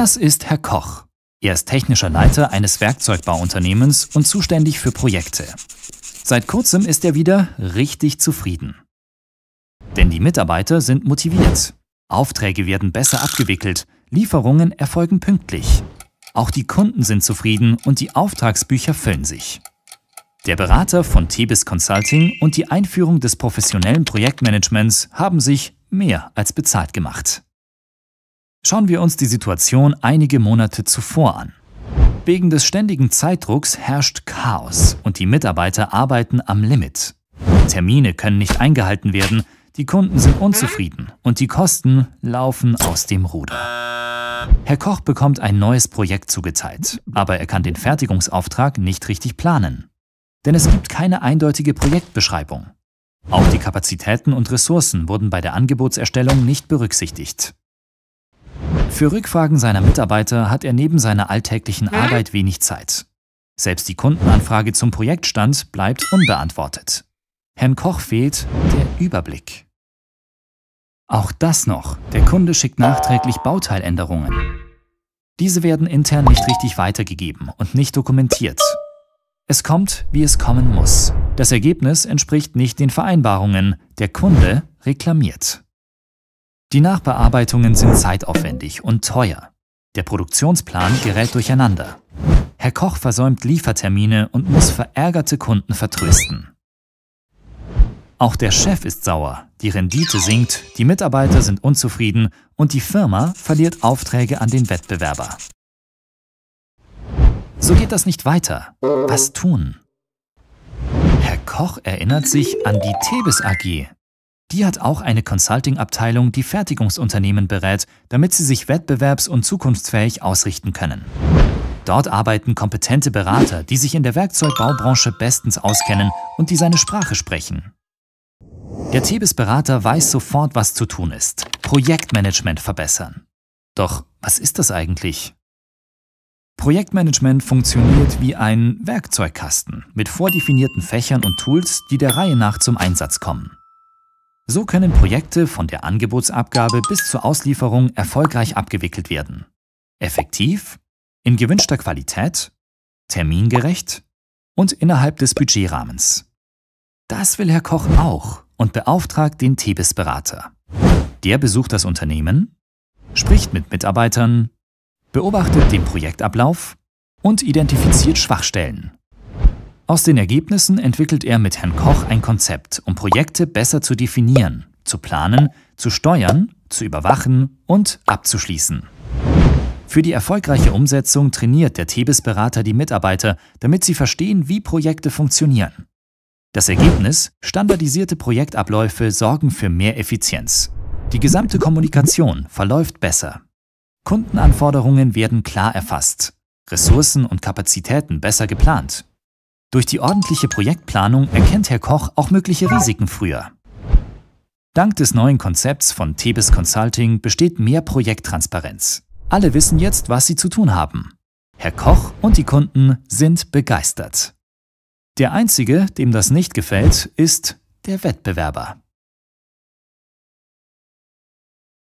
Das ist Herr Koch. Er ist technischer Leiter eines Werkzeugbauunternehmens und zuständig für Projekte. Seit kurzem ist er wieder richtig zufrieden. Denn die Mitarbeiter sind motiviert. Aufträge werden besser abgewickelt, Lieferungen erfolgen pünktlich. Auch die Kunden sind zufrieden und die Auftragsbücher füllen sich. Der Berater von Tebis Consulting und die Einführung des professionellen Projektmanagements haben sich mehr als bezahlt gemacht. Schauen wir uns die Situation einige Monate zuvor an. Wegen des ständigen Zeitdrucks herrscht Chaos und die Mitarbeiter arbeiten am Limit. Termine können nicht eingehalten werden, die Kunden sind unzufrieden und die Kosten laufen aus dem Ruder. Herr Koch bekommt ein neues Projekt zugeteilt, aber er kann den Fertigungsauftrag nicht richtig planen. Denn es gibt keine eindeutige Projektbeschreibung. Auch die Kapazitäten und Ressourcen wurden bei der Angebotserstellung nicht berücksichtigt. Für Rückfragen seiner Mitarbeiter hat er neben seiner alltäglichen Arbeit wenig Zeit. Selbst die Kundenanfrage zum Projektstand bleibt unbeantwortet. Herrn Koch fehlt der Überblick. Auch das noch. Der Kunde schickt nachträglich Bauteiländerungen. Diese werden intern nicht richtig weitergegeben und nicht dokumentiert. Es kommt, wie es kommen muss. Das Ergebnis entspricht nicht den Vereinbarungen. Der Kunde reklamiert. Die Nachbearbeitungen sind zeitaufwendig und teuer. Der Produktionsplan gerät durcheinander. Herr Koch versäumt Liefertermine und muss verärgerte Kunden vertrösten. Auch der Chef ist sauer, die Rendite sinkt, die Mitarbeiter sind unzufrieden und die Firma verliert Aufträge an den Wettbewerber. So geht das nicht weiter. Was tun? Herr Koch erinnert sich an die Thebes AG, die hat auch eine Consulting-Abteilung, die Fertigungsunternehmen berät, damit sie sich wettbewerbs- und zukunftsfähig ausrichten können. Dort arbeiten kompetente Berater, die sich in der Werkzeugbaubranche bestens auskennen und die seine Sprache sprechen. Der Tebis-Berater weiß sofort, was zu tun ist. Projektmanagement verbessern. Doch was ist das eigentlich? Projektmanagement funktioniert wie ein Werkzeugkasten mit vordefinierten Fächern und Tools, die der Reihe nach zum Einsatz kommen. So können Projekte von der Angebotsabgabe bis zur Auslieferung erfolgreich abgewickelt werden. Effektiv, in gewünschter Qualität, termingerecht und innerhalb des Budgetrahmens. Das will Herr Koch auch und beauftragt den Tebis-Berater. Der besucht das Unternehmen, spricht mit Mitarbeitern, beobachtet den Projektablauf und identifiziert Schwachstellen. Aus den Ergebnissen entwickelt er mit Herrn Koch ein Konzept, um Projekte besser zu definieren, zu planen, zu steuern, zu überwachen und abzuschließen. Für die erfolgreiche Umsetzung trainiert der Tebis-Berater die Mitarbeiter, damit sie verstehen, wie Projekte funktionieren. Das Ergebnis, standardisierte Projektabläufe sorgen für mehr Effizienz. Die gesamte Kommunikation verläuft besser. Kundenanforderungen werden klar erfasst, Ressourcen und Kapazitäten besser geplant durch die ordentliche Projektplanung erkennt Herr Koch auch mögliche Risiken früher. Dank des neuen Konzepts von Tebes Consulting besteht mehr Projekttransparenz. Alle wissen jetzt, was sie zu tun haben. Herr Koch und die Kunden sind begeistert. Der einzige, dem das nicht gefällt, ist der Wettbewerber.